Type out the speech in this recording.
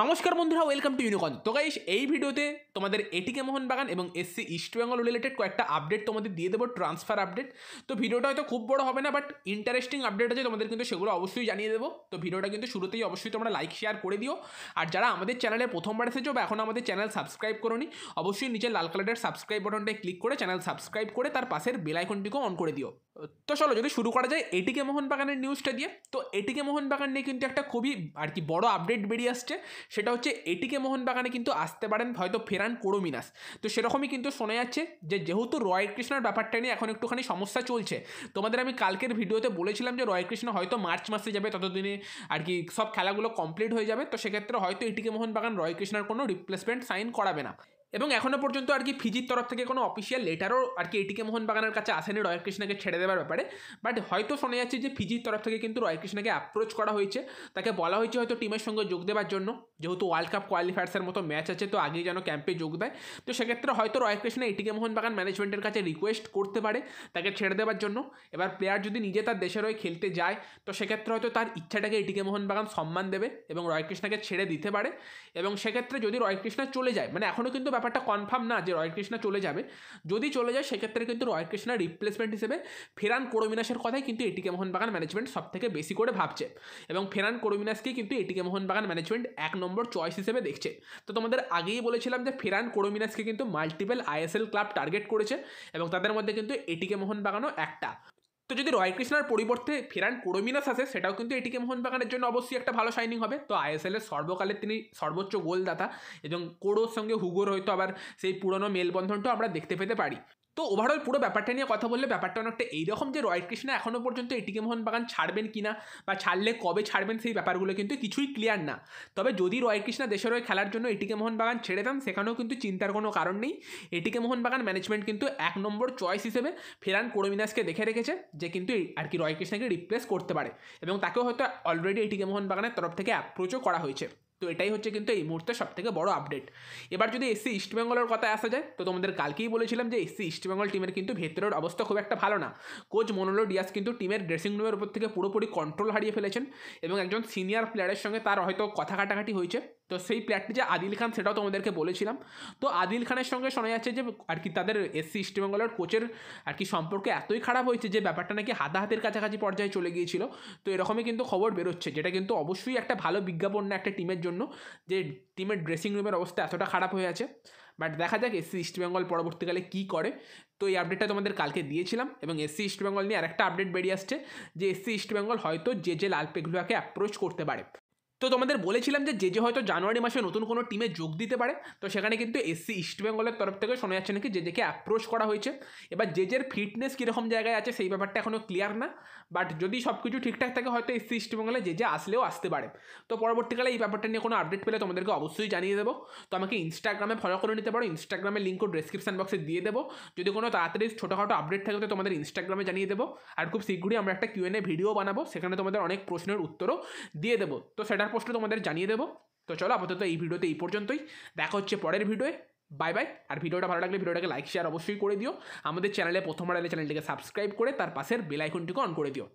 নমস্কার বন্ধুরা welcome to ইউনিকন তো গাইস এই ভিডিওতে তোমাদের এটিকে মোহনবাগান এবং এসসি ইস্ট বেঙ্গল রিলেটেড কয়েকটা আপডেট তোমাদের দিয়ে দেবো ট্রান্সফার আপডেট তো ভিডিওটা হয়তো খুব বড় হবে না বাট ইন্টারেস্টিং আপডেট আছে তোমাদের কিন্তু সেগুলো অবশ্যই জানিয়ে দেবো তো ভিডিওটা কিন্তু শুরুতেই অবশ্যই তোমরা লাইক শেয়ার করে দিও আর যারা আমাদের চ্যানেলে প্রথমবার এসেছো বা এখন আমাদের চ্যানেল সাবস্ক্রাইব নি অবশ্যই নিচে লাল কালারের সাবস্ক্রাইব বাটনটায় ক্লিক করে চ্যানেল সাবস্ক্রাইব করে তার পাশের বেলাইকনটিকেও অন করে দিও তো চলো যদি শুরু করা যায় এটিকে মোহনবাগানের নিউজটা দিয়ে তো এটিকে মোহনবাগান নিয়ে কিন্তু একটা খুবই আর কি বড় আপডেট বেরিয়ে আসছে সেটা হচ্ছে এটিকে মোহনবাগানে কিন্তু আসতে পারেন হয়তো ফেরান কোরোমিনাস তো সেরকমই কিন্তু শোনা যাচ্ছে যে যেহেতু রয় কৃষ্ণার ব্যাপারটা নিয়ে এখন একটুখানি সমস্যা চলছে তোমাদের আমি কালকের ভিডিওতে বলেছিলাম যে রয় কৃষ্ণ হয়তো মার্চ মাসে যাবে ততদিনে আর কি সব খেলাগুলো কমপ্লিট হয়ে যাবে তো সেক্ষেত্রে হয়তো এটিকে মোহনবাগান রয় কৃষ্ণার কোনো রিপ্লেসমেন্ট সাইন করাবে না এবং এখনও পর্যন্ত আর কি ফিজির তরফ থেকে কোনো অফিসিয়াল লেটারও আর কি এটিকে মোহনবাগানের কাছে আসেনি রয় কৃষ্ণাকে ছেড়ে দেওয়ার ব্যাপারে বাট হয়তো শোনা যাচ্ছে যে ফিজির তরফ থেকে কিন্তু রয় কৃষ্ণাকে অ্যাপ্রোচ করা হয়েছে তাকে বলা হয়েছে হয়তো টিমের সঙ্গে যোগ দেওয়ার জন্য যেহেতু ওয়ার্ল্ড কাপ কোয়ালিফায়ার্সের মতো ম্যাচ আছে তো আগেই যেন ক্যাম্পে যোগ দেয় তো সেক্ষেত্রে হয়তো রয় কৃষ্ণা এটিকে মোহনবাগান ম্যানেজমেন্টের কাছে রিকোয়েস্ট করতে পারে তাকে ছেড়ে দেওয়ার জন্য এবার প্লেয়ার যদি নিজে তার দেশের হয়ে খেলতে যায় তো সেক্ষেত্রে হয়তো তার ইচ্ছাটাকে এটিকে মোহনবাগান সম্মান দেবে এবং রয় কৃষ্ণাকে ছেড়ে দিতে পারে এবং সেক্ষেত্রে যদি রয় কৃষ্ণা চলে যায় মানে এখনও কিন্তু ব্যাপারটা কনফার্ম না যে রয় কৃষ্ণা চলে যাবে যদি চলে যায় সেক্ষেত্রে কিন্তু রয় কৃষ্ণা রিপ্লেসমেন্ট হিসেবে ফেরান করমিনাসের কথাই কিন্তু এটিকে মোহনবাগান ম্যানেজমেন্ট সব থেকে বেশি করে ভাবছে এবং ফেরান করমিনাসকে কিন্তু এটিকে মোহনবাগান ম্যানেজমেন্ট এক নম্বর চয়েস হিসেবে দেখছে তো তোমাদের আগেই বলেছিলাম যে ফেরান করমিনাসকে কিন্তু মাল্টিপল আইএসএল ক্লাব টার্গেট করেছে এবং তাদের মধ্যে কিন্তু এটিকে মোহনবাগানও একটা তো যদি রয় কৃষ্ণার পরিবর্তে ফেরান কোরোমিনাস আসে সেটাও কিন্তু এটিকে মোহনবাগানের জন্য অবশ্যই একটা ভালো শাইনিং হবে তো আইএসএল এর সর্বকালে তিনি সর্বোচ্চ গোলদাতা এবং কোরোর সঙ্গে হুগোর হয়তো আবার সেই পুরনো মেলবন্ধনটাও আমরা দেখতে পেতে পারি তো ওভারঅল পুরো ব্যাপারটা নিয়ে কথা বললে ব্যাপারটা অনেকটা এইরকম যে রয় কৃষ্ণা এখনও পর্যন্ত এটিকে বাগান ছাড়বেন কিনা বা ছাড়লে কবে ছাড়বেন সেই ব্যাপারগুলো কিন্তু কিছুই ক্লিয়ার না তবে যদি রয় কৃষ্ণা দেশের হয়ে খেলার জন্য এটিকে বাগান ছেড়ে দেন সেখানেও কিন্তু চিন্তার কোনো কারণ নেই এটিকে মোহনবাগান ম্যানেজমেন্ট কিন্তু এক নম্বর চয়েস হিসেবে ফেরান কোরমিনাসকে দেখে রেখেছে যে কিন্তু আর কি রয় কৃষ্ণাকে রিপ্লেস করতে পারে এবং তাকেও হয়তো অলরেডি এই টিকে মোহনবাগানের তরফ থেকে অ্যাপ্রোচও করা হয়েছে তো এটাই হচ্ছে কিন্তু এই মুহূর্তে সব থেকে বড় আপডেট এবার যদি এসসি ইস্টবেঙ্গলের কথা আসা যায় তো তোমাদের কালকেই বলেছিলাম যে এসসি ইস্টবেঙ্গল টিমের কিন্তু ভেতরের অবস্থা খুব একটা ভালো না কোচ মনোলো ডিয়াস কিন্তু টিমের ড্রেসিং রুমের উপর থেকে পুরোপুরি কন্ট্রোল হারিয়ে ফেলেছেন এবং একজন সিনিয়র প্লেয়ারের সঙ্গে তার হয়তো কথা কাটাকাটি হয়েছে তো সেই প্লেয়ারটি যে আদিল খান সেটাও তোমাদেরকে বলেছিলাম তো আদিল খানের সঙ্গে শোনা যাচ্ছে যে আর কি তাদের এসসি ইস্টবেঙ্গলের কোচের আর কি সম্পর্ক এতই খারাপ হয়েছে যে ব্যাপারটা নাকি হাতাহাতির কাছাকাছি পর্যায়ে চলে গিয়েছিল তো এরকমই কিন্তু খবর বেরোচ্ছে যেটা কিন্তু অবশ্যই একটা ভালো বিজ্ঞাপন না একটা টিমের জন্য যে টিমের ড্রেসিং রুমের অবস্থা এতটা খারাপ হয়ে আছে বাট দেখা যাক এসসি ইস্টবেঙ্গল পরবর্তীকালে কী করে তো এই আপডেটটা তোমাদের কালকে দিয়েছিলাম এবং এসসি ইস্টবেঙ্গল নিয়ে আরেকটা আপডেট বেরিয়ে আসছে যে এসসি ইস্টবেঙ্গল হয়তো যে যে লাল পেগলুয়াকে অ্যাপ্রোচ করতে পারে তো তোমাদের বলেছিলাম যে যে যে হয়তো জানুয়ারি মাসে নতুন কোনো টিমে যোগ দিতে পারে তো সেখানে কিন্তু এসসি ইস্টবেঙ্গলের তরফ থেকে শোনা যাচ্ছে নাকি যে যেকে অ্যাপ্রোচ করা হয়েছে এবার যে যের ফিটনেস কীরকম জায়গায় আছে সেই ব্যাপারটা এখনও ক্লিয়ার না বাট যদি সব কিছু ঠিকঠাক থাকে হয়তো এসসি ইস্টবেঙ্গলে যে যে আসলেও আসতে পারে তো পরবর্তীকালে এই ব্যাপারটা নিয়ে কোনো আপডেট পেলে তোমাদেরকে অবশ্যই জানিয়ে দেবো তো আমাকে ইনস্টাগ্রামে ফলো করে নিতে পারো ইনস্টাগ্রামের লিঙ্কও ডিসক্রিপশন বক্সে দিয়ে দেবো যদি কোনো তাড়াতাড়ি ছোটোখাটো আপডেট থাকে তো তোমাদের ইনস্টাগ্রামে জানিয়ে দেবো আর খুব শীঘ্রই আমরা একটা কিউএনএ ভিডিও বানাবো সেখানে তোমাদের অনেক প্রশ্নের উত্তরও দিয়ে দেবো তো সেটা আনার প্রশ্ন তোমাদের জানিয়ে দেবো তো চলো আপাতত এই ভিডিওতে এই পর্যন্তই দেখা হচ্ছে পরের ভিডিওয়ে বাই বাই আর ভিডিওটা ভালো লাগলে ভিডিওটাকে লাইক শেয়ার অবশ্যই করে দিও আমাদের চ্যানেলে প্রথমবার এলে চ্যানেলটিকে সাবস্ক্রাইব করে তার পাশের বেল আইকনটিকে অন করে দিও